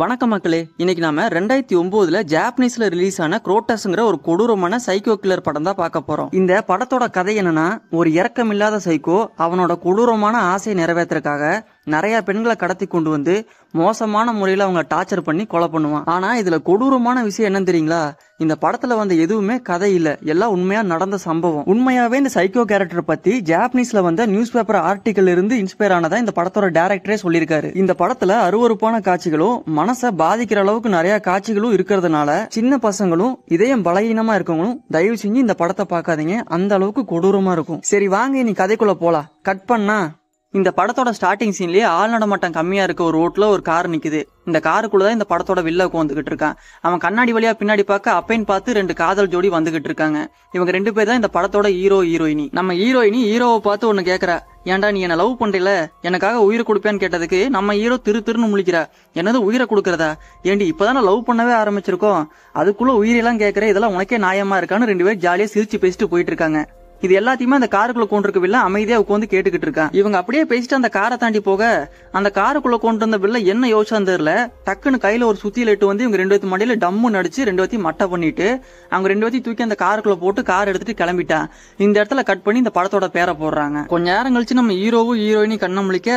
வணக்கம் மக்களே இன்னைக்கு நாம ரெண்டாயிரத்தி ஒன்பதுல ஜாப்பனீஸ்ல ரிலீஸ் ஆன குரோட்டஸ்ங்கிற ஒரு கொடூரமான சைக்கோ கில்லர் படம் தான் பார்க்க போறோம் இந்த படத்தோட கதை என்னன்னா ஒரு இறக்கம் இல்லாத சைக்கோ அவனோட கொடூரமான ஆசையை நிறைவேற்றுறதுக்காக நிறைய பெண்களை கடத்தி கொண்டு வந்து மோசமான முறையில் அவங்க டார்ச்சர் பண்ணி கொலை பண்ணுவான் ஆனால் இதில் கொடூரமான விஷயம் என்னன்னு தெரியுங்களா இந்த படத்தில் வந்த எதுவுமே கதை இல்லை எல்லாம் உண்மையாக நடந்த சம்பவம் உண்மையாகவே இந்த சைக்கோ கேரக்டர் பற்றி ஜாப்பனீஸில் வந்த நியூஸ் பேப்பர் ஆர்டிக்கல் இருந்து இன்ஸ்பயர் ஆனதா இந்த படத்தோட டேரக்டரே சொல்லியிருக்காரு இந்த படத்தில் அருவறுப்பான காட்சிகளும் மனசை பாதிக்கிற அளவுக்கு நிறைய காட்சிகளும் இருக்கிறதுனால சின்ன பசங்களும் இதயம் பலகீனமாக இருக்கவங்களும் தயவு செஞ்சு இந்த படத்தை பார்க்காதீங்க அந்த அளவுக்கு கொடூரமாக இருக்கும் சரி வாங்க நீ கதைக்குள்ளே போகலாம் கட் பண்ணா இந்த படத்தோட ஸ்டார்டிங் சீன்லயே ஆள் நடமாட்டம் கம்மியா இருக்க ஒரு ரோட்ல ஒரு கார் நிக்குது இந்த காருக்குள்ளதான் தான் இந்த படத்தோட வில்ல உட்காந்துகிட்டு இருக்கான் அவன் கண்ணாடி வழியா பின்னாடி பார்க்க அப்பைன்னு பார்த்து ரெண்டு காதல் ஜோடி வந்துகிட்டு இருக்காங்க இவங்க ரெண்டு பேர் தான் இந்த படத்தோட ஹீரோ ஹீரோயினி நம்ம ஹீரோயினி ஹீரோவை பார்த்து ஒன்னு கேக்குறா ஏன்டா நீ என்ன லவ் பண்றீல எனக்காக உயிரை கொடுப்பேன்னு கேட்டதுக்கு நம்ம ஹீரோ திரு திருன்னு முழிக்கிறா என்னது உயிரை கொடுக்குறதா ஏண்டி இப்போதான் லவ் பண்ணவே ஆரம்பிச்சிருக்கோம் அதுக்குள்ள உயிரெல்லாம் கேட்குற இதெல்லாம் உனக்கே நியாயமா இருக்கான்னு ரெண்டு பேர் ஜாலியாக சிரிச்சு பேசிட்டு போயிட்டு இருக்காங்க இது எல்லாத்தையுமே அந்த காருக்குள்ள கொண்டு இருக்க வில்ல அமைதியா உட்காந்து கேட்டுக்கிட்டு இருக்கான் இவங்க அப்படியே பேசிட்டு அந்த காரை தாண்டி போக அந்த காருக்குள்ள கொண்டு வந்த வில்ல என்ன யோசிச்சான்னு தெரியல டக்குன்னு கையில ஒரு சுத்தியில் இட்டு வந்து இவங்க ரெண்டு பேத்து மடியில டம்மு நடிச்சு ரெண்டு வத்தி மட்டை பண்ணிட்டு அவங்க ரெண்டு வத்தி தூக்கி அந்த காருக்குள்ள போட்டு கார் எடுத்துட்டு கிளம்பிட்டான் இந்த இடத்துல கட் பண்ணி இந்த படத்தோட பேரை போடுறாங்க கொஞ்ச நேரம் கழிச்சு நம்ம ஹீரோவும் ஹீரோயினும் கண்ணம் முழிக்க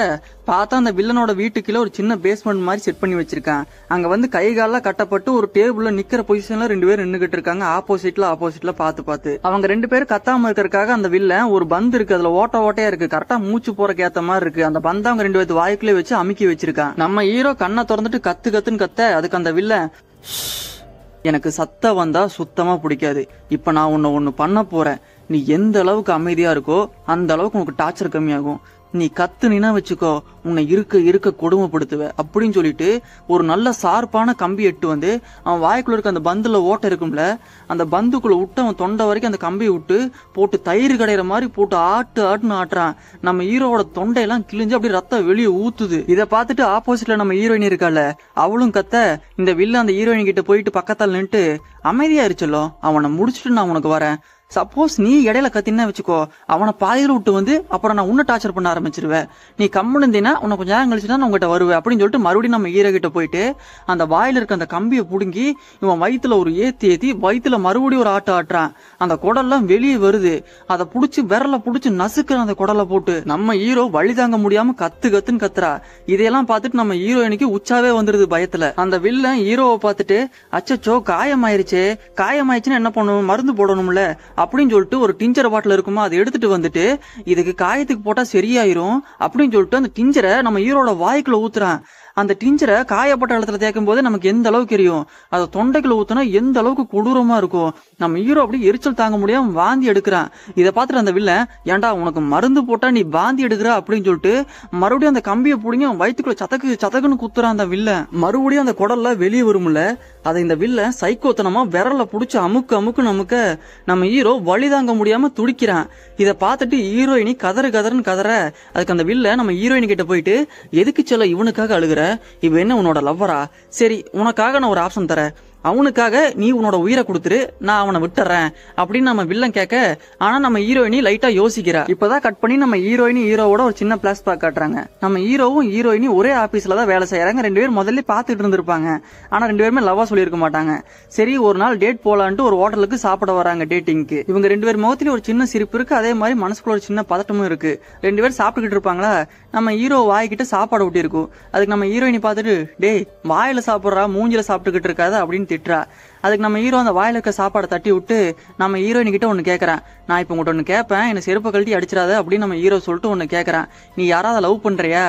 பார்த்தா அந்த வில்லனோட வீட்டுக்குள்ள ஒரு சின்ன பேஸ்மெண்ட் மாதிரி செட் பண்ணி வச்சிருக்கேன் அங்க வந்து கை காலெல்லாம் கட்டப்பட்டு ஒரு டேபிள்ல நிக்கிற பொசிஷன்ல ரெண்டு பேர் நின்றுகிட்டு இருக்காங்க ஆப்போசிட்ல ஆப்போசிட்ல பார்த்து பார்த்து அவங்க ரெண்டு பேரும் கத்தாம இருக்கிறதுக்காக அந்த வில்ல ஒரு பந்து இருக்கு அதுல ஓட்ட ஓட்டையா இருக்கு கரெக்டா மூச்சு போறக்கு ஏத்த மாதிரி இருக்கு அந்த பந்தை அவங்க ரெண்டு பேர்த்து வாய்க்குள்ளே வச்சு அமுக்கி வச்சிருக்கான் நம்ம ஹீரோ கண்ணை திறந்துட்டு கத்து கத்துன்னு கத்த அதுக்கு அந்த வில்ல எனக்கு சத்த வந்தா சுத்தமா பிடிக்காது இப்ப நான் உன்ன ஒண்ணு பண்ண போறேன் நீ எந்த அளவுக்கு அமைதியா இருக்கோ அந்த அளவுக்கு உனக்கு டார்ச்சர் கம்மியாகும் நீ கத்துனா வச்சுக்கோ உன்னை இருக்க இருக்க கொடுமைப்படுத்துவ அப்படின்னு சொல்லிட்டு ஒரு நல்ல சார்பான கம்பி எட்டு வந்து அவன் வாய்க்குள்ள இருக்க அந்த பந்துல ஓட்டை இருக்கும்ல அந்த பந்துக்குள்ள விட்டு அவன் தொண்டை வரைக்கும் அந்த கம்பியை விட்டு போட்டு தயிர் கடையிற மாதிரி போட்டு ஆட்டு ஆட்டுன்னு ஆட்டுறான் நம்ம ஹீரோவோட தொண்டையெல்லாம் கிழிஞ்சு அப்படியே ரத்தம் வெளியே ஊத்துது இதை பார்த்துட்டு ஆப்போசிட்ல நம்ம ஹீரோயின் இருக்கால அவளும் கத்த இந்த வில்ல அந்த ஹீரோயின் கிட்ட போயிட்டு பக்கத்தால் நின்றுட்டு அமைதியா இருச்சலோ அவனை முடிச்சுட்டு நான் உனக்கு வரேன் சப்போஸ் நீ இடையில கத்தின்னா வச்சுக்கோ அவனை பாதையில விட்டு வந்து அப்புறம் நான் உன்னை டார்ச்சர் பண்ண ஆரம்பிச்சிருவேன் நீ கம்முன்னு இருந்தீங்கன்னா உன்னை கொஞ்சம் கழிச்சுன்னா கழிச்சு உங்ககிட்ட வருவேன் அப்படின்னு சொல்லிட்டு மறுபடியும் நம்ம ஈரகிட்ட போயிட்டு அந்த வாயில இருக்க அந்த கம்பியை பிடுங்கி இவன் வயிற்றுல ஒரு ஏத்தி ஏத்தி வயிற்றுல மறுபடியும் ஒரு ஆட்டம் ஆட்டுறான் அந்த குடல்லாம் வெளியே வருது அதை பிடிச்சி விரல பிடிச்சி நசுக்கிற அந்த குடலை போட்டு நம்ம ஹீரோ வழி தாங்க முடியாம கத்து கத்துன்னு கத்துறா இதையெல்லாம் பார்த்துட்டு நம்ம ஹீரோ இன்னைக்கு உச்சாவே வந்துருது பயத்துல அந்த வில்லன் ஹீரோவை பார்த்துட்டு அச்சச்சோ காயமாயிருச்சே காயமாயிருச்சுன்னு என்ன பண்ணணும் மருந்து போடணும்ல அப்படின்னு சொல்லிட்டு ஒரு டிஞ்சர் பாட்டில் இருக்குமோ அதை எடுத்துட்டு வந்துட்டு இதுக்கு காயத்துக்கு போட்டால் சரியாயிரும் அப்படின்னு சொல்லிட்டு அந்த டிஞ்சரை நம்ம ஹீரோட வாய்க்குள்ள ஊத்துறான் அந்த டிஞ்சரை காயப்பட்ட இடத்துல தேய்க்கும் போது நமக்கு எந்த அளவுக்கு எரியும் அதை தொண்டைக்குள்ள ஊத்துனா எந்த அளவுக்கு கொடூரமா இருக்கும் நம்ம ஹீரோ அப்படி எரிச்சல் தாங்க முடியாம வாந்தி எடுக்கிறான் இதை பார்த்துட்டு அந்த வில்ல ஏண்டா உனக்கு மருந்து போட்டா நீ வாந்தி எடுக்கிற அப்படின்னு சொல்லிட்டு மறுபடியும் அந்த கம்பியை பிடிங்க வயிற்றுக்குள்ள சதக்கு சதக்குன்னு குத்துறான் அந்த வில்ல மறுபடியும் அந்த குடல்ல வெளியே வரும்ல அதை இந்த வில்ல சைக்கோத்தனமா விரல புடிச்சு அமுக்கு அமுக்கு நமக்க நம்ம ஹீரோ வழி தாங்க முடியாம துடிக்கிறான் இதை பார்த்துட்டு ஹீரோயினி கதறு கதறன்னு கதற அதுக்கு அந்த வில்ல நம்ம ஹீரோயின் கிட்ட போயிட்டு எதுக்கு செல்ல இவனுக்காக அழுகிற இப்போ என்ன உன்னோட லவ்வரா சரி உனக்காக நான் ஒரு ஆப்ஷன் தரேன் அவனுக்காக நீ உன்னோட உயிரை கொடுத்துரு நான் அவனை விட்டுறேன் அப்படின்னு நம்ம வில்லன் கேட்க ஆனா நம்ம ஹீரோயினி லைட்டா யோசிக்கிறா இப்பதான் கட் பண்ணி நம்ம ஹீரோயினி ஹீரோவோட ஒரு சின்ன பிளாஸ் பேக் காட்டுறாங்க நம்ம ஹீரோவும் ஹீரோயினி ஒரே ஆபீஸ்ல தான் வேலை செய்யறாங்க ரெண்டு பேரும் முதல்ல பாத்துட்டு இருந்திருப்பாங்க ஆனா ரெண்டு பேருமே லவ்வா சொல்லியிருக்க மாட்டாங்க சரி ஒரு நாள் டேட் போலான்ட்டு ஒரு ஹோட்டலுக்கு சாப்பிட வராங்க டேட்டிங்க்கு இவங்க ரெண்டு பேர் முகத்திலேயே ஒரு சின்ன சிரிப்பு இருக்கு அதே மாதிரி மனசுக்குள்ள ஒரு சின்ன பதட்டமும் இருக்கு ரெண்டு பேரும் சாப்பிட்டுக்கிட்டு இருப்பாங்களா நம்ம ஹீரோ வாய்க்கிட்ட சாப்பாடு ஊட்டியிருக்கோம் அதுக்கு நம்ம ஹீரோயினி பார்த்துட்டு டேய் வாயில் சாப்பிட்றா மூஞ்சில் சாப்பிட்டுக்கிட்டு இருக்காது அப்படின்னு திட்டுறா அதுக்கு நம்ம ஹீரோ அந்த வாயில் இருக்க சாப்பாடை தட்டி விட்டு நம்ம ஹீரோயின் கிட்ட ஒன்று கேட்குறேன் நான் இப்போ உங்கள்கிட்ட ஒன்று கேட்பேன் என்னை செருப்பு கழட்டி அடிச்சிடாத அப்படின்னு நம்ம ஹீரோ சொல்லிட்டு ஒன்று கேட்குறேன் நீ யாராவது லவ் பண்ணுறியா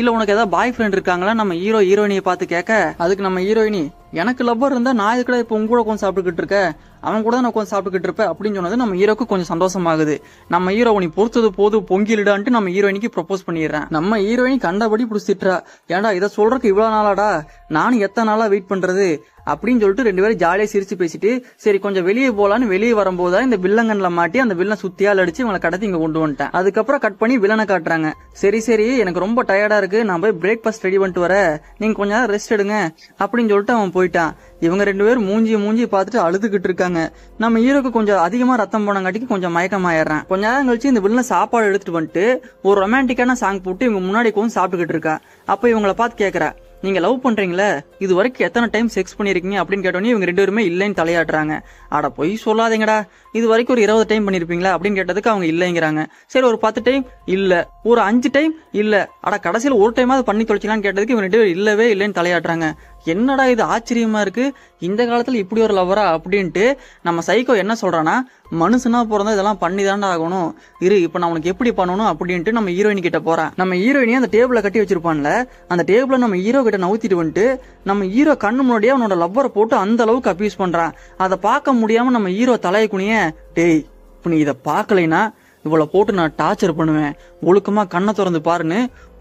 இல்லை உனக்கு ஏதாவது பாய் ஃப்ரெண்ட் இருக்காங்களா நம்ம ஹீரோ ஹீரோயினியை பார்த்து கேட்க அதுக்கு நம்ம ஹீரோயினி எனக்கு லவ்வர் இருந்தால் நான் இதுக்கூட இப்போ உங்க கூட கொஞ்சம் சாப்பிட்டுக்கிட்டு இருக்கேன் அவன் கூட நான் கொஞ்சம் சாப்பிட்டுக்கிட்டு இருப்பேன் அப்படின்னு சொன்னது நம்ம ஹீரோக்கு கொஞ்சம் சந்தோஷமாகுது நம்ம ஹீரோ உனி பொறுத்தது போது பொங்கிலிடான்ட்டு நம்ம ஹீரோயினிக்கு ப்ரொப்போஸ் பண்ணிடுறேன் நம்ம ஹீரோயின் கண்டபடி பிடிச்சிட்டுறா ஏன்டா இதை சொல்றதுக்கு இவ்வளோ நாளாடா நானும் எத்தனை நாளாக வெயிட் பண்ணுறது அப்படின்னு சொல்லிட்டு ரெண்டு பேரும் ஜாலியாக சிரிச்சு பேசிட்டு சரி கொஞ்சம் வெளியே போலான்னு வெளியே வரும்போது தான் இந்த வில்லங்கன்ல மாட்டி அந்த வில்லன் சுத்தியால் அடிச்சு இவங்களை கடத்தி இங்க கொண்டு வந்துட்டேன் அதுக்கப்புறம் கட் பண்ணி வில்லனை காட்டுறாங்க சரி சரி எனக்கு ரொம்ப டயர்டா இருக்கு நான் போய் பிரேக்ஃபாஸ்ட் ரெடி பண்ணிட்டு வர நீங்க கொஞ்ச நேரம் ரெஸ்ட் எடுங்க அப்படின்னு சொல்லிட்டு அவன் போயிட்டான் இவங்க ரெண்டு பேரும் மூஞ்சி மூஞ்சி பார்த்துட்டு அழுதுகிட்டு இருக்காங்க நம்ம ஹீரோக்கு கொஞ்சம் அதிகமா ரத்தம் போனங்காட்டிக்கு கொஞ்சம் ஆயிடுறேன் கொஞ்ச நேரம் கழிச்சு இந்த வில்லன் சாப்பாடு எடுத்துட்டு வந்துட்டு ஒரு ரொமான்டிக்கான சாங் போட்டு இவங்க முன்னாடி கொஞ்சம் சாப்பிட்டுக்கிட்டு இருக்கா அப்போ இவங்களை பார்த்து கேட்குறேன் நீங்கள் லவ் பண்ணுறீங்களே இது வரைக்கும் எத்தனை டைம் செக்ஸ் பண்ணியிருக்கீங்க அப்படின்னு கேட்டோன்னே இவங்க ரெண்டு பேருமே இல்லைன்னு தலையாடுறாங்க அட போய் சொல்லாதீங்கடா இது வரைக்கும் ஒரு இருபது டைம் பண்ணியிருப்பீங்களா அப்படின்னு கேட்டதுக்கு அவங்க இல்லைங்கிறாங்க சரி ஒரு பத்து டைம் இல்லை ஒரு அஞ்சு டைம் இல்லை அட கடைசியில் ஒரு டைமாவது பண்ணி தொலைச்சிக்கலான்னு கேட்டதுக்கு இவங்க ரெண்டு பேரும் இல்லவே இல்லைன்னு தலையாடுறாங்க என்னடா இது ஆச்சரியமாக இருக்குது இந்த காலத்தில் இப்படி ஒரு லவ்வரா அப்படின்ட்டு நம்ம சைக்கோ என்ன சொல்கிறான்னா மனுஷனா பிறந்தா இதெல்லாம் பண்ணி தாண்டா ஆகணும் இரு இப்போ நான் உனக்கு எப்படி பண்ணணும் அப்படின்ட்டு நம்ம ஹீரோயின் கிட்ட போகிறேன் நம்ம ஹீரோயினே அந்த டேபிளை கட்டி வச்சிருப்பான்ல அந்த டேபிளை நம்ம ஹீரோ கிட்ட நவுத்திட்டு வந்துட்டு நம்ம ஹீரோ கண்ணு முன்னாடியே அவனோட லவ்வரை போட்டு அந்த அளவுக்கு அப்யூஸ் பண்ணுறான் அதை பார்க்க முடியாமல் நம்ம ஹீரோ தலையை குனிய டேய் இப்போ நீ இதை பார்க்கலைன்னா இவளை போட்டு நான் டார்ச்சர் பண்ணுவேன் ஒழுக்கமாக கண்ணை திறந்து பாருன்னு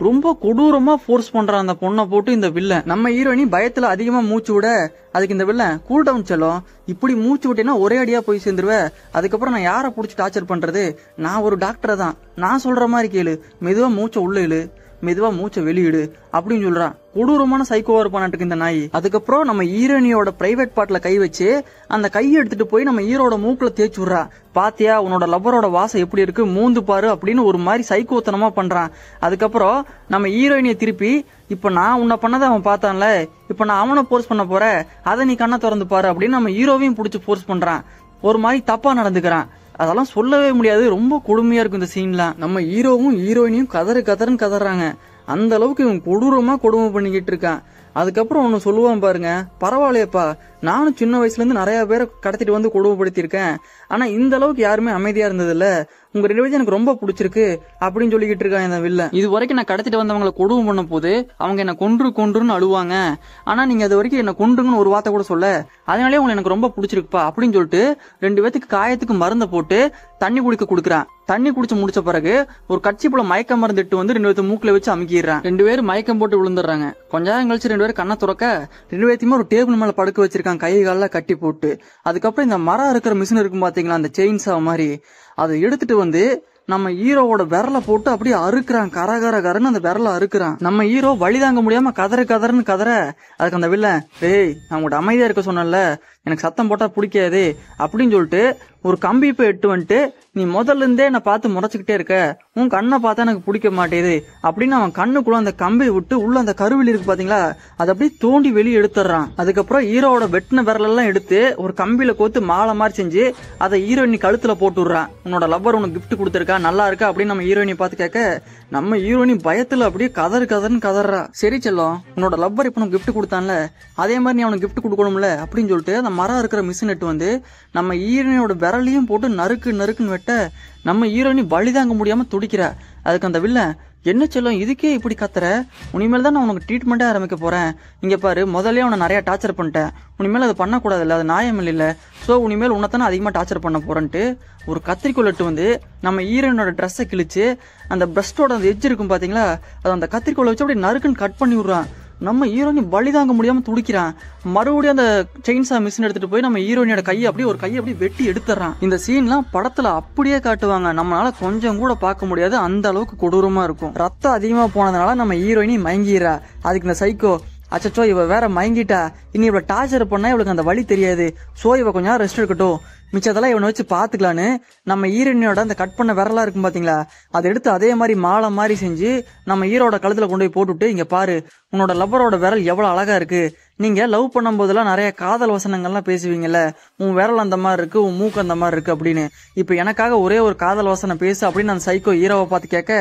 ரொம்ப கொடூரமாக ஃபோர்ஸ் பண்ணுற அந்த பொண்ணை போட்டு இந்த வில்ல நம்ம ஹீரோயின் பயத்தில் அதிகமாக மூச்சு விட அதுக்கு இந்த வில்ல கூல் டவுன் செல்லும் இப்படி மூச்சு விட்டேன்னா ஒரே அடியாக போய் சேர்ந்துருவேன் அதுக்கப்புறம் நான் யாரை பிடிச்சி டார்ச்சர் பண்ணுறது நான் ஒரு டாக்டரை தான் நான் சொல்கிற மாதிரி கேளு மெதுவாக மூச்சை உள்ள இழு மெதுவா மூச்சை வெளியிடு அப்படின்னு சொல்றான் கொடூரமான சைக்கோவா இருப்பானாட்டுக்கு இந்த நாய் அதுக்கப்புறம் நம்ம ஹீரோனியோட பிரைவேட் பாட்டில் கை வச்சு அந்த கையை எடுத்துட்டு போய் நம்ம ஈரோட மூக்குல தேய்ச்சி விடுறா பாத்தியா உன்னோட லவரோட வாசம் எப்படி இருக்கு மூந்து பாரு அப்படின்னு ஒரு மாதிரி சைக்கோத்தனமா பண்றான் அதுக்கப்புறம் நம்ம ஹீரோயினியை திருப்பி இப்ப நான் உன்னை பண்ணதை அவன் பார்த்தான்ல இப்ப நான் அவனை போர்ஸ் பண்ண போற அதை நீ கண்ணை திறந்து பாரு அப்படின்னு நம்ம ஹீரோவையும் பிடிச்சி போர்ஸ் பண்றான் ஒரு மாதிரி தப்பா நடந்துக்கிறான் அதெல்லாம் சொல்லவே முடியாது ரொம்ப கொடுமையாக இருக்கும் இந்த சீன்லாம் நம்ம ஹீரோவும் ஹீரோயினையும் கதறு கதறன்னு கதறாங்க அந்த அளவுக்கு இவன் கொடூரமாக கொடுமை பண்ணிக்கிட்டு இருக்கான் அதுக்கப்புறம் ஒன்று சொல்லுவான் பாருங்க பரவாயில்லையப்பா நானும் சின்ன வயசுலேருந்து நிறைய பேரை கடத்திட்டு வந்து கொடுமைப்படுத்தியிருக்கேன் ஆனால் இந்த அளவுக்கு யாருமே அமைதியாக இருந்ததில்ல உங்கள் ரெண்டு பேரும் எனக்கு ரொம்ப பிடிச்சிருக்கு அப்படின்னு சொல்லிக்கிட்டு இருக்கான் இந்த வில்ல இது வரைக்கும் நான் கடத்திட்டு வந்தவங்களை கொடுவம் பண்ண போது அவங்க என்னை கொன்று கொன்றுன்னு அழுவாங்க ஆனால் நீங்கள் அது வரைக்கும் என்னை கொன்றுங்கன்னு ஒரு வார்த்தை கூட சொல்ல அதனாலே உங்களை எனக்கு ரொம்ப பிடிச்சிருக்குப்பா அப்படின்னு சொல்லிட்டு ரெண்டு பேத்துக்கு காயத்துக்கு மருந்தை போட்டு தண்ணி குடிக்க கொடுக்குறான் தண்ணி குடிச்சு முடிச்ச பிறகு ஒரு கட்சி போல மயக்க மருந்து இட்டு வந்து ரெண்டு பேர்த்து மூக்கில் வச்சு அமுக்கிடுறான் ரெண்டு பேரும் மயக்கம் போட்டு விழுந்துடுறாங்க கொஞ்ச நேரம் கழிச்சு ரெண்டு பேர் கண்ணை துறக்க ரெண்டு பேர்த்தையுமே ஒரு டேபிள் மேலே படுக்க வச்சிருக்காங்க கை காலில் கட்டி போட்டு அதுக்கப்புறம் இந்த மரம் இருக்கிற மிஷின் இருக்கும் பார்த்தீங்களா அந்த செயின்ஸாக மாதிரி அதை எடுத்துட்டு வந்து நம்ம ஹீரோவோட விரல போட்டு அப்படியே அறுக்கிறான் கரகரகரன்னு கரன்னு அந்த விரல அறுக்கிறான் நம்ம ஹீரோ வழி தாங்க முடியாம கதற கதறன்னு கதற அதுக்கு அந்த வில்ல டேய் நான் உங்கள்கிட்ட அமைதியா இருக்க சொன்னல எனக்கு சத்தம் போட்டா பிடிக்காது அப்படின்னு சொல்லிட்டு ஒரு கம்பி இப்போ எட்டு வந்துட்டு நீ முதல்ல இருந்தே என்னை பார்த்து முறைச்சிக்கிட்டே இருக்க உன் கண்ணை பார்த்தா எனக்கு பிடிக்க மாட்டேது அப்படின்னு அவன் கண்ணுக்குள்ள அந்த கம்பியை விட்டு உள்ள அந்த கருவில் இருக்கு பாத்தீங்களா அதை அப்படியே தோண்டி வெளியே எடுத்துடுறான் அதுக்கப்புறம் ஹீரோவோட வெட்டின விரலெல்லாம் எடுத்து ஒரு கம்பியில கோத்து மாலை மாதிரி செஞ்சு அதை ஹீரோயினி கழுத்துல விடுறான் உன்னோட லவ்வர் உனக்கு கிஃப்ட் கொடுத்துருக்கா நல்லா இருக்கா அப்படின்னு நம்ம ஹீரோயினை பார்த்து கேட்க நம்ம ஹீரோயினி பயத்துல அப்படியே கதர் கதர்னு கதறா சரி செல்லம் உன்னோட லவ்வர் இப்போ உனக்கு கிஃப்ட் கொடுத்தான்ல அதே மாதிரி நீ அவனுக்கு கிஃப்ட் கொடுக்கணும்ல அப்படின்னு சொல்லிட்டு அந்த மரம் இருக்கிற மிஷின் எட்டு வந்து நம்ம ஹீரோயினோட விரல் அரளியும் போட்டு நறுக்கு நறுக்குன்னு வெட்ட நம்ம ஹீரோயினி வழி தாங்க முடியாமல் துடிக்கிற அதுக்கு அந்த வில்ல என்ன சொல்லும் இதுக்கே இப்படி கத்துற உனிமேல் தான் நான் உனக்கு ட்ரீட்மெண்ட்டே ஆரம்பிக்க போகிறேன் இங்கே பாரு முதல்ல உன நிறையா டார்ச்சர் பண்ணிட்டேன் உனிமேல் அது பண்ணக்கூடாதுல்ல அது நியாயமில்ல இல்லை ஸோ உனிமேல் உன்னத்தானே அதிகமாக டார்ச்சர் பண்ண போகிறேன்ட்டு ஒரு கத்திரிக்கோலட்டு வந்து நம்ம ஹீரோயினோட ட்ரெஸ்ஸை கிழிச்சு அந்த பிரஸ்டோட அந்த எஜ் இருக்கும் பார்த்தீங்களா அது அந்த கத்திரிக்கோளை வச்சு அப்படி நறுக்குன்னு கட் பண்ணி விடுறான் நம்ம ஹீரோயின் வழி தாங்க முடியாமல் துடிக்கிறான் மறுபடியும் அந்த செயின்ஸா மிஷின் எடுத்துகிட்டு போய் நம்ம ஹீரோயினோட கையை அப்படியே ஒரு கையை அப்படியே வெட்டி எடுத்துறான் இந்த சீன்லாம் படத்தில் அப்படியே காட்டுவாங்க நம்மளால கொஞ்சம் கூட பார்க்க முடியாது அந்த அளவுக்கு கொடூரமாக இருக்கும் ரத்தம் அதிகமாக போனதுனால நம்ம ஹீரோயினி மயங்கிடுறா அதுக்கு இந்த சைக்கோ அச்சோ இவ வேற மயங்கிட்டா இனி இவ்வளவு டார்ச்சர் பண்ணா இவளுக்கு அந்த வழி தெரியாது சோ இவ கொஞ்சம் நேரம் ரெஸ்ட் எடுக்கட்டும் மிச்சத்தெல்லாம் இவனை வச்சு பார்த்துக்கலான்னு நம்ம ஈரணியோட அந்த கட் பண்ண விரலாம் இருக்கும் பார்த்தீங்களா அதை எடுத்து அதே மாதிரி மாலை மாதிரி செஞ்சு நம்ம ஈரோட கழுத்தில் கொண்டு போய் போட்டுவிட்டு இங்கே பாரு உன்னோட லவ்வரோட விரல் எவ்வளோ அழகாக இருக்குது நீங்கள் லவ் பண்ணும்போதெல்லாம் நிறைய காதல் வசனங்கள்லாம் பேசுவீங்கல்ல உன் விரல் அந்த மாதிரி இருக்குது உன் மூக்கு அந்த மாதிரி இருக்குது அப்படின்னு இப்போ எனக்காக ஒரே ஒரு காதல் வசனம் பேசு அப்படின்னு அந்த சைக்கோ ஹீரோவை பார்த்து கேட்க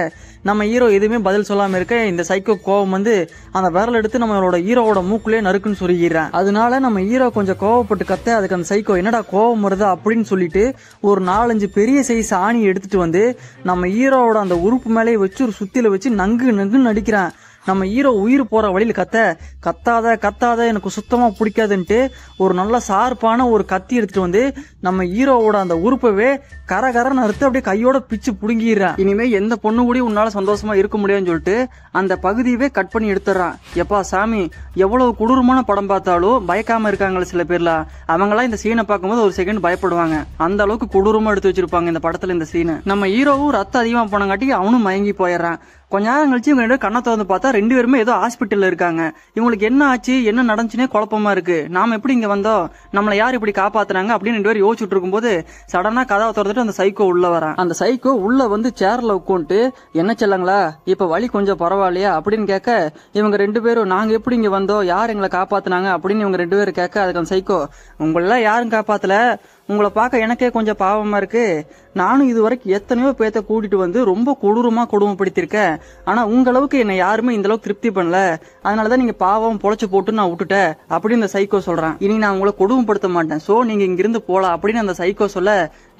நம்ம ஹீரோ எதுவுமே பதில் சொல்லாமல் இருக்க இந்த சைக்கோ கோவம் வந்து அந்த விரல் எடுத்து நம்மளோட ஹீரோவோட மூக்குலேயே நறுக்குன்னு சொல்லிடுறேன் அதனால நம்ம ஹீரோ கொஞ்சம் கோவப்பட்டு கத்த அதுக்கு அந்த சைக்கோ என்னடா கோவம் வருதா அப்படின்னு சொல்லிட்டு ஒரு நாலஞ்சு பெரிய சைஸ் ஆணி எடுத்துட்டு வந்து நம்ம ஹீரோவோட அந்த உறுப்பு மேலே வச்சு ஒரு சுத்தியில் வச்சு நங்கு நங்குன்னு நடிக்கிறேன் நம்ம ஹீரோ உயிர் போகிற வழியில் கத்த கத்தாத கத்தாத எனக்கு சுத்தமாக பிடிக்காதுன்ட்டு ஒரு நல்ல சார்பான ஒரு கத்தி எடுத்துகிட்டு வந்து நம்ம ஹீரோவோட அந்த உறுப்பவே கரகரன்னு அறுத்து அப்படியே கையோட பிச்சு பிடுங்கிடுறான் இனிமேல் எந்த பொண்ணு கூட உன்னால் சந்தோஷமாக இருக்க முடியும்னு சொல்லிட்டு அந்த பகுதியவே கட் பண்ணி எடுத்துடுறான் எப்பா சாமி எவ்வளோ கொடூரமான படம் பார்த்தாலும் பயக்காமல் இருக்காங்களே சில பேர்லாம் அவங்களாம் இந்த சீனை பார்க்கும்போது ஒரு செகண்ட் பயப்படுவாங்க அந்த அளவுக்கு கொடூரமாக எடுத்து வச்சிருப்பாங்க இந்த படத்தில் இந்த சீனை நம்ம ஹீரோவும் ரத்தம் அதிகமாக போனங்காட்டி அவனும் மயங்கி போயிடுறான் கொஞ்ச நேரம் கழிச்சு இவங்க ரெண்டு கண்ணை திறந்து பார்த்தா ரெண்டு பேருமே ஏதோ ஹாஸ்பிட்டல்ல இருக்காங்க இவங்களுக்கு என்ன ஆச்சு என்ன நடந்துச்சுன்னே குழப்பமா இருக்கு நாம எப்படி இங்கே வந்தோம் நம்மளை யார் இப்படி காப்பாத்துறாங்க அப்படின்னு ரெண்டு பேரும் யோசிச்சுட்டு இருக்கும்போது சடனாக கதவை திறந்துட்டு அந்த சைக்கோ உள்ள வரான் அந்த சைக்கோ உள்ள வந்து சேர்ல உட்காந்துட்டு என்ன செல்லங்களா இப்போ வழி கொஞ்சம் பரவாயில்லையா அப்படின்னு கேட்க இவங்க ரெண்டு பேரும் நாங்கள் எப்படி இங்கே வந்தோம் யார் எங்களை காப்பாத்தினாங்க அப்படின்னு இவங்க ரெண்டு பேரும் கேட்க அதுக்கு அந்த சைக்கோ உங்களெல்லாம் யாரும் காப்பாத்தல உங்களை பார்க்க எனக்கே கொஞ்சம் பாவமாக இருக்கு நானும் இது வரைக்கும் எத்தனையோ பேத்த கூட்டிட்டு வந்து ரொம்ப கொடூரமாக கொடுமைப்படுத்தியிருக்கேன் ஆனால் உங்களவுக்கு என்னை யாருமே இந்த அளவுக்கு திருப்தி பண்ணல அதனாலதான் தான் நீங்கள் பாவம் பொழைச்சு போட்டு நான் விட்டுட்டேன் அப்படின்னு இந்த சைக்கோ சொல்றேன் இனி நான் உங்களை கொடுமைப்படுத்த மாட்டேன் ஸோ நீங்கள் இங்கிருந்து போகலாம் அப்படின்னு அந்த சைக்கோ சொல்ல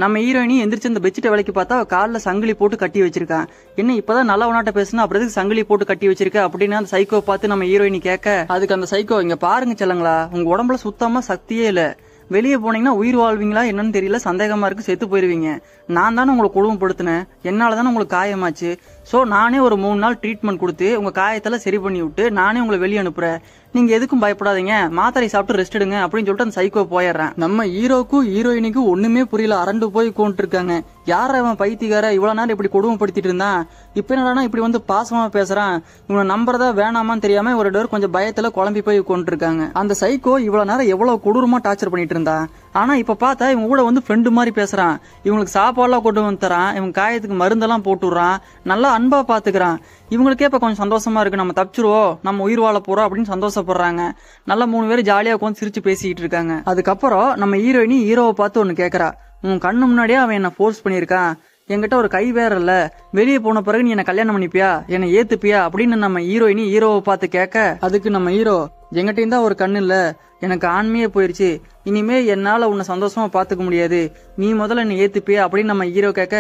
நம்ம ஹீரோயினி எந்திரிச்சு அந்த பெட்ஷீட்டை விலைக்கு பார்த்தா காலில் சங்கிலி போட்டு கட்டி வச்சிருக்கான் என்ன நல்ல நல்லவனாட்ட பேசுனா அப்புறம் சங்கிலி போட்டு கட்டி வச்சிருக்க அப்படின்னு அந்த சைக்கோ பார்த்து நம்ம ஹீரோயினி கேட்க அதுக்கு அந்த சைக்கோ இங்க பாருங்க சொல்லுங்களா உங்க உடம்புல சுத்தமா சக்தியே இல்லை வெளியே போனீங்கன்னா உயிர் வாழ்வீங்களா என்னன்னு தெரியல சந்தேகமா இருக்கு செத்து போயிருவீங்க நான் தானே உங்களை கொடுமைப்படுத்தினேன் என்னால் தானே உங்களுக்கு காயமாச்சு ஸோ நானே ஒரு மூணு நாள் ட்ரீட்மெண்ட் கொடுத்து உங்கள் காயத்தெல்லாம் சரி பண்ணி விட்டு நானே உங்களை வெளியே அனுப்புகிறேன் நீங்கள் எதுக்கும் பயப்படாதீங்க மாத்திரை சாப்பிட்டு ரெஸ்ட் எடுங்க அப்படின்னு சொல்லிட்டு அந்த சைக்கோ போயிடுறேன் நம்ம ஹீரோக்கும் ஹீரோயினுக்கும் ஒன்றுமே புரியல அரண்டு போய் கொண்டுருக்காங்க யார் அவன் பைத்திகார இவ்வளோ நேரம் இப்படி கொடுமைப்படுத்திட்டு இருந்தான் இப்போ என்னடா இப்படி வந்து பாசமாக பேசுகிறான் இவனை நம்புறதா வேணாமான்னு தெரியாமல் ஒரு டோர் கொஞ்சம் பயத்தில் குழம்பி போய் கொண்டுருக்காங்க அந்த சைக்கோ இவ்வளோ நேரம் எவ்வளோ கொடூரமாக டார்ச்சர் பண்ணிட்டு இருந்தா ஆனால் இப்போ பார்த்தா இவங்க கூட வந்து ஃப்ரெண்டு மாதிரி பேசுகிறான் இவங்களுக்கு சாப்பிட்டு சாப்பாடெலாம் கொண்டு வந்து தரான் இவன் காயத்துக்கு மருந்தெல்லாம் போட்டுடுறான் நல்லா அன்பாக பார்த்துக்கிறான் இவங்களுக்கே இப்போ கொஞ்சம் சந்தோஷமாக இருக்குது நம்ம தப்பிச்சிருவோம் நம்ம உயிர் வாழ போகிறோம் அப்படின்னு சந்தோஷப்படுறாங்க நல்லா மூணு பேர் ஜாலியாக உட்காந்து சிரித்து பேசிக்கிட்டு இருக்காங்க அதுக்கப்புறம் நம்ம ஹீரோயினி ஹீரோவை பார்த்து ஒன்று கேட்குறா உன் கண்ணு முன்னாடியே அவன் என்னை ஃபோர்ஸ் பண்ணியிருக்கான் என்கிட்ட ஒரு கை வேற இல்ல வெளியே போன பிறகு நீ என்ன கல்யாணம் பண்ணிப்பியா என்னை ஏத்துப்பியா அப்படின்னு நம்ம ஹீரோயினி ஹீரோவை பார்த்து கேட்க அதுக்கு நம்ம ஹீரோ எங்கிட்டையும் தான் ஒரு கண்ணு இல்ல எனக்கு ஆண்மையே போயிருச்சு இனிமே என்னால் உன்னை சந்தோஷமா பார்த்துக்க முடியாது நீ முதல்ல நீ ஏத்துப்பே அப்படின்னு நம்ம ஹீரோ கேட்க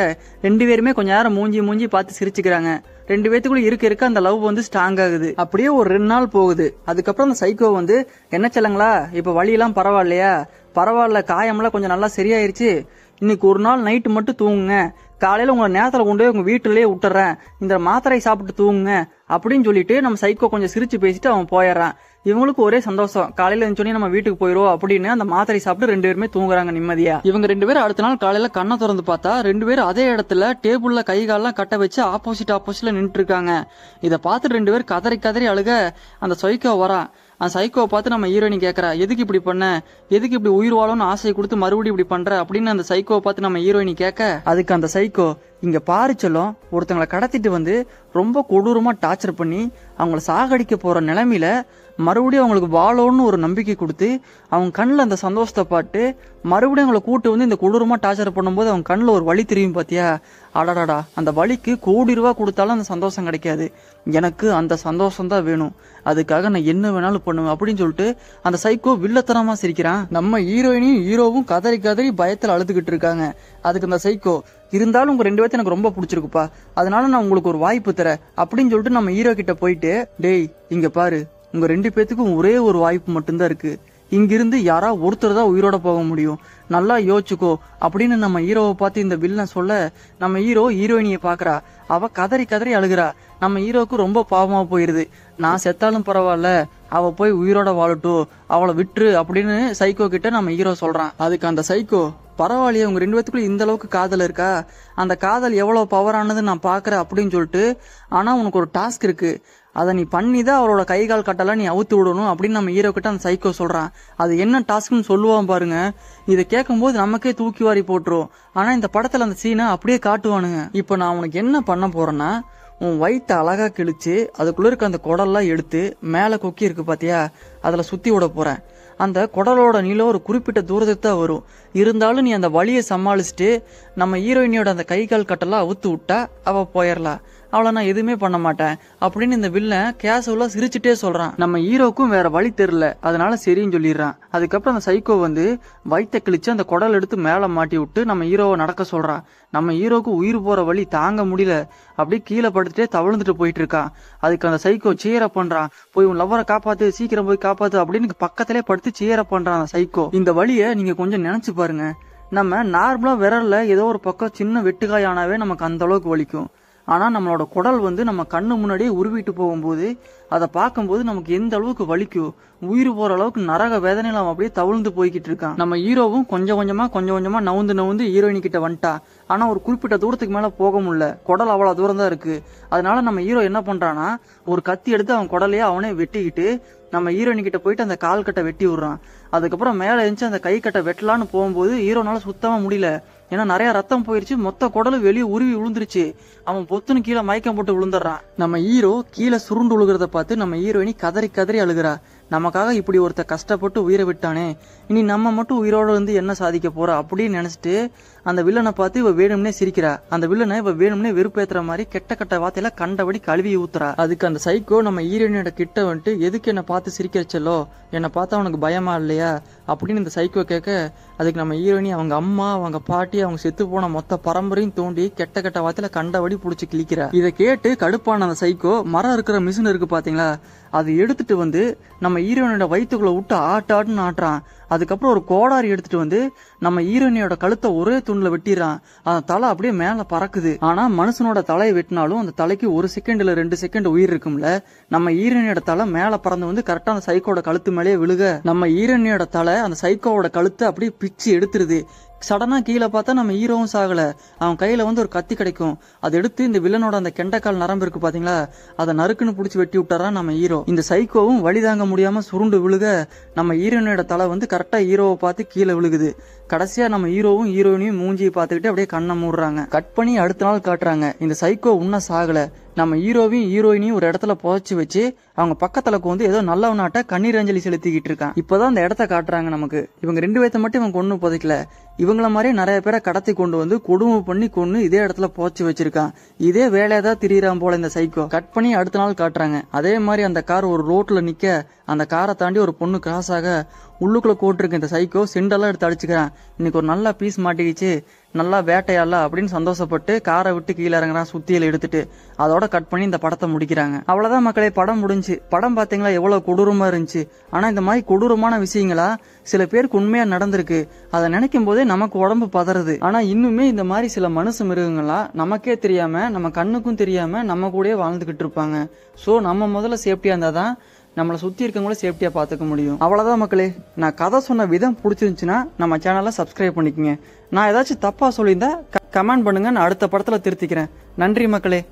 ரெண்டு பேருமே கொஞ்ச நேரம் மூஞ்சி மூஞ்சி பார்த்து சிரிச்சுக்கிறாங்க ரெண்டு பேத்துக்குள்ள இருக்க இருக்க அந்த லவ் வந்து ஸ்ட்ராங் ஆகுது அப்படியே ஒரு ரெண்டு நாள் போகுது அதுக்கப்புறம் அந்த சைக்கோ வந்து என்ன செல்லங்களா இப்ப வழியெல்லாம் பரவாயில்லையா பரவாயில்ல காயம்லாம் கொஞ்சம் நல்லா சரியாயிருச்சு இன்னைக்கு ஒரு நாள் நைட்டு மட்டும் தூங்குங்க காலையில் உங்களை நேரத்தில் கொண்டு போய் உங்கள் வீட்டிலேயே விட்டுறேன் இந்த மாத்திரை சாப்பிட்டு தூங்குங்க அப்படின்னு சொல்லிட்டு நம்ம சைக்கோ கொஞ்சம் சிரித்து பேசிட்டு அவன் போயிடுறான் இவங்களுக்கு ஒரே சந்தோஷம் காலையில இருந்தோடனே நம்ம வீட்டுக்கு போயிரும் அப்படின்னு அந்த மாத்திரை சாப்பிட்டு ரெண்டு பேருமே தூங்குறாங்க நிம்மதியா இவங்க ரெண்டு பேரும் அடுத்த நாள் காலையில கண்ணை திறந்து பார்த்தா ரெண்டு பேரும் அதே இடத்துல டேபிள்ல கை காலெல்லாம் கட்ட வச்சு ஆப்போசிட் ஆப்போசிட்ல நின்று இருக்காங்க இதை பார்த்துட்டு ரெண்டு பேரும் கதறி கதறி அழுக அந்த சொய்க்கோ வரான் அந்த சைக்கோவை பார்த்து நம்ம ஹீரோயின் கேட்குறா எதுக்கு இப்படி பண்ண எதுக்கு இப்படி உயிர் வாழும்னு ஆசையை கொடுத்து மறுபடியும் இப்படி பண்ணுற அப்படின்னு அந்த சைக்கோவை பார்த்து நம்ம ஹீரோயினி கேட்க அதுக்கு அந்த சைக்கோ இங்கே பாரிச்சலம் ஒருத்தங்களை கடத்திட்டு வந்து ரொம்ப கொடூரமாக டார்ச்சர் பண்ணி அவங்கள சாகடிக்க போகிற நிலமையில மறுபடியும் அவங்களுக்கு வாழோன்னு ஒரு நம்பிக்கை கொடுத்து அவங்க கண்ணில் அந்த சந்தோஷத்தை பாட்டு மறுபடியும் அவங்கள கூட்டு வந்து இந்த கொடூரமாக டார்ச்சர் பண்ணும்போது அவங்க கண்ணில் ஒரு வழி தெரியும் பார்த்தியா அடாடாடா அந்த வழிக்கு கோடி ரூபா கொடுத்தாலும் அந்த சந்தோஷம் கிடைக்காது எனக்கு அந்த சந்தோஷம் தான் வேணும் அதுக்காக நான் என்ன வேணாலும் பண்ணுவேன் அப்படின்னு சொல்லிட்டு அந்த சைக்கோ வில்லத்தனமாக சிரிக்கிறான் நம்ம ஹீரோயினையும் ஹீரோவும் கதறி கதறி பயத்தில் அழுதுகிட்டு இருக்காங்க அதுக்கு அந்த சைக்கோ இருந்தாலும் உங்க ரெண்டு பேர்த்து எனக்கு ரொம்ப பிடிச்சிருக்குப்பா அதனால நான் உங்களுக்கு ஒரு வாய்ப்பு தரேன் அப்படின்னு சொல்லிட்டு நம்ம ஹீரோ கிட்ட போயிட்டு டேய் இங்க பாரு உங்க ரெண்டு பேத்துக்கும் ஒரே ஒரு வாய்ப்பு மட்டும்தான் இருக்கு இங்கிருந்து யாரா ஒருத்தர் தான் உயிரோட போக முடியும் நல்லா யோசிச்சுக்கோ அப்படின்னு நம்ம ஹீரோவை பார்த்து இந்த வில்லன் சொல்ல நம்ம ஹீரோ ஹீரோயினியை பார்க்குறா அவ கதறி கதறி அழுகிறா நம்ம ஹீரோவுக்கு ரொம்ப பாவமாக போயிடுது நான் செத்தாலும் பரவாயில்ல அவ போய் உயிரோட வாழட்டும் அவளை விட்டுரு அப்படின்னு சைக்கோ கிட்ட நம்ம ஹீரோ சொல்றான் அதுக்கு அந்த சைக்கோ பரவாயில்லையே உங்க ரெண்டு பேத்துக்குள்ள இந்த அளவுக்கு காதல் இருக்கா அந்த காதல் எவ்வளோ பவரானது நான் பார்க்குறேன் அப்படின்னு சொல்லிட்டு ஆனால் உனக்கு ஒரு டாஸ்க் இருக்கு அதை நீ பண்ணி தான் அவரோட கை கால் கட்டெல்லாம் நீ அவுத்து விடணும் அப்படின்னு நம்ம ஹீரோ கிட்ட அந்த சைக்கோ சொல்கிறான் அது என்ன டாஸ்க்னு சொல்லுவான் பாருங்க இதை கேட்கும்போது நமக்கே தூக்கி வாரி போட்டுரும் ஆனால் இந்த படத்தில் அந்த சீனை அப்படியே காட்டுவானுங்க இப்போ நான் உனக்கு என்ன பண்ண போகிறேன்னா உன் வயிற்ற அழகாக கிழிச்சு அதுக்குள்ளே இருக்க அந்த குடல்லாம் எடுத்து மேலே கொக்கி இருக்கு பார்த்தியா அதில் சுற்றி விட போகிறேன் அந்த குடலோட நிலம் ஒரு குறிப்பிட்ட தூரத்துக்கு தான் வரும் இருந்தாலும் நீ அந்த வழியை சமாளிச்சுட்டு நம்ம ஹீரோயினியோட அந்த கை கால் கட்டெல்லாம் அவுத்து விட்டா அவள் போயிடலாம் அவளை நான் எதுவுமே பண்ண மாட்டேன் அப்படின்னு இந்த வில்லன் கேசவலா சிரிச்சுட்டே சொல்றான் நம்ம ஹீரோக்கும் வேற வழி தெரில அதனால சரின்னு சொல்லிடுறான் அதுக்கப்புறம் அந்த சைக்கோ வந்து வயிற்ற கிழிச்சு அந்த குடல் எடுத்து மேலே மாட்டி விட்டு நம்ம ஹீரோவை நடக்க சொல்றான் நம்ம ஹீரோக்கு உயிர் போற வழி தாங்க முடியல அப்படியே கீழே படுத்துட்டே தவழ்ந்துட்டு போயிட்டு இருக்கான் அதுக்கு அந்த சைக்கோ சீர பண்றான் போய் உன் லவ்வரை காப்பாத்து சீக்கிரம் போய் காப்பாத்து அப்படின்னு பக்கத்திலே படுத்து சீர பண்றான் அந்த சைக்கோ இந்த வழியை நீங்க கொஞ்சம் நினைச்சு பாருங்க நம்ம நார்மலா விரல்ல ஏதோ ஒரு பக்கம் சின்ன வெட்டுக்காயானாவே நமக்கு அந்த அளவுக்கு வலிக்கும் ஆனால் நம்மளோட குடல் வந்து நம்ம கண்ணு முன்னாடியே உருவிட்டு போகும்போது அதை பார்க்கும்போது நமக்கு எந்த அளவுக்கு வலிக்கும் உயிர் போகிற அளவுக்கு நரக வேதனையில் அவன் அப்படியே தவிழ்ந்து போய்கிட்டு இருக்கான் நம்ம ஹீரோவும் கொஞ்சம் கொஞ்சமாக கொஞ்சம் கொஞ்சமாக நவுந்து நவுந்து ஹீரோயின் கிட்ட வந்துட்டா ஆனால் ஒரு குறிப்பிட்ட தூரத்துக்கு மேலே போக முடியல குடல் அவ்வளோ தூரம் தான் இருக்குது அதனால நம்ம ஹீரோ என்ன பண்ணுறான்னா ஒரு கத்தி எடுத்து அவன் குடலையே அவனே வெட்டிக்கிட்டு நம்ம ஹீரோயின் கிட்ட போயிட்டு அந்த கால் கட்டை வெட்டி விடுறான் அதுக்கப்புறம் மேலே எழுந்துச்சு அந்த கை கட்டை வெட்டலான்னு போகும்போது ஹீரோனால சுத்தமாக முடியல ஏன்னா நிறைய ரத்தம் போயிருச்சு மொத்த குடலும் வெளியே உருவி விழுந்துருச்சு அவன் பொத்துன்னு கீழே மயக்கம் போட்டு விழுந்துடுறான் நம்ம ஹீரோ கீழே சுருண்டு விழுகிறத பார்த்து நம்ம ஹீரோயினி கதறி கதறி அழுகிறா நமக்காக இப்படி ஒருத்த கஷ்டப்பட்டு உயிரை விட்டானே இனி நம்ம மட்டும் உயிரோடு இருந்து என்ன சாதிக்க போகிறோம் அப்படின்னு நினச்சிட்டு அந்த வில்லனை பார்த்து இவ வேணும்னே சிரிக்கிறா அந்த வில்லனை இவ வேணும்னே வெறுப்பேத்துற மாதிரி கெட்ட கெட்ட வார்த்தையில கண்டபடி கழுவி ஊத்துறா அதுக்கு அந்த சைக்கோ நம்ம ஈரனியோட கிட்ட வந்துட்டு எதுக்கு என்னை பார்த்து சிரிக்கிறச்சலோ என்னை பார்த்தா அவனுக்கு பயமா இல்லையா அப்படின்னு இந்த சைக்கோ கேட்க அதுக்கு நம்ம ஈரணி அவங்க அம்மா அவங்க பாட்டி அவங்க செத்து போன மொத்த பரம்பரையும் தோண்டி கெட்ட கெட்ட வார்த்தையில கண்டபடி பிடிச்சி கிளிக்கிறா இதை கேட்டு கடுப்பான அந்த சைக்கோ மரம் இருக்கிற மிஷின் இருக்கு பாத்தீங்களா அது எடுத்துட்டு வந்து நம்ம ஹீரோயினோட வயிற்றுக்குள்ளே விட்டு ஆட்டாட்டுன்னு ஆட்டுறான் அதுக்கப்புறம் ஒரு கோடாரி எடுத்துட்டு வந்து நம்ம ஈரோனியோட கழுத்தை ஒரே துணில் வெட்டிடுறான் அந்த தலை அப்படியே மேலே பறக்குது ஆனால் மனுஷனோட தலையை வெட்டினாலும் அந்த தலைக்கு ஒரு செகண்ட் இல்லை ரெண்டு செகண்ட் உயிர் இருக்கும்ல நம்ம ஈரோனியோட தலை மேலே பறந்து வந்து கரெக்டாக அந்த சைக்கோட கழுத்து மேலேயே விழுக நம்ம ஈரோனியோட தலை அந்த சைக்கோவோட கழுத்தை அப்படியே பிச்சு எடுத்துருது சடனாக கீழே பார்த்தா நம்ம ஹீரோவும் சாகலை அவன் கையில் வந்து ஒரு கத்தி கிடைக்கும் அதை எடுத்து இந்த வில்லனோட அந்த கெண்டக்கால் நரம்பு இருக்கு பார்த்தீங்களா அதை நறுக்குன்னு பிடிச்சி வெட்டி விட்டாரா நம்ம ஹீரோ இந்த சைக்கோவும் வழி தாங்க முடியாமல் சுருண்டு விழுக நம்ம ஹீரோனோட தலை வந்து கரெக்டாக ஹீரோவை பார்த்து கீழே விழுகுது கடைசியாக நம்ம ஹீரோவும் ஹீரோயினையும் மூஞ்சியை பார்த்துக்கிட்டு அப்படியே கண்ணை மூடுறாங்க கட் பண்ணி அடுத்த நாள் காட்டுறாங்க இந்த சைக்கோ உன்ன சாகலை நம்ம ஹீரோவையும் ஹீரோயினையும் ஒரு இடத்துல புதைச்சி வச்சு அவங்க பக்கத்துல வந்து ஏதோ நல்ல கண்ணீர் அஞ்சலி செலுத்திக்கிட்டு இருக்கான் இப்பதான் அந்த இடத்த காட்டுறாங்க நமக்கு இவங்க ரெண்டு பேர்த்த மட்டும் இவங்க கொண்டு புதைக்கல இவங்கள மாதிரி நிறைய பேரை கடத்தி கொண்டு வந்து கொடுமை பண்ணி கொண்டு இதே இடத்துல போச்சு வச்சிருக்கான் இதே வேலையை தான் திரியிறான் போல இந்த சைக்கோ கட் பண்ணி அடுத்த நாள் காட்டுறாங்க அதே மாதிரி அந்த கார் ஒரு ரோட்ல நிக்க அந்த காரை தாண்டி ஒரு பொண்ணு கிராஸ் ஆக உள்ளுக்குள்ள கோட்டிருக்கு இந்த சைக்கோ சிண்டெல்லாம் எடுத்து அடிச்சுக்கிறேன் இன்னைக்கு ஒரு நல்ல பீஸ் மாட்டிக்கிச்சு நல்லா வேட்டையாடலாம் அப்படின்னு சந்தோஷப்பட்டு காரை விட்டு கீழே இறங்குறான் சுத்தியில் எடுத்துட்டு அதோட கட் பண்ணி இந்த படத்தை முடிக்கிறாங்க அவ்வளவுதான் மக்களே படம் முடிஞ்சு படம் பாத்தீங்களா எவ்வளவு கொடூரமா இருந்துச்சு ஆனா இந்த மாதிரி கொடூரமான விஷயங்களா சில பேருக்கு உண்மையா நடந்திருக்கு அதை நினைக்கும் போதே நமக்கு உடம்பு பதறது ஆனா இன்னுமே இந்த மாதிரி சில மனுஷ மிருகங்களா நமக்கே தெரியாம நம்ம கண்ணுக்கும் தெரியாம நம்ம கூட வாழ்ந்துகிட்டு இருப்பாங்க ஸோ நம்ம முதல்ல சேஃப்டியா இருந்தாதான் நம்மளை சுற்றி இருக்கவங்கள சேஃப்டியாக பார்த்துக்க முடியும் அவ்வளோதான் மக்களே நான் கதை சொன்ன விதம் பிடிச்சிருந்துச்சுன்னா நம்ம சேனலை சப்ஸ்கிரைப் பண்ணிக்கோங்க நான் ஏதாச்சும் தப்பாக சொல்லியிருந்தா கமெண்ட் பண்ணுங்க நான் அடுத்த படத்தில் திருத்திக்கிறேன் நன்றி மக்களே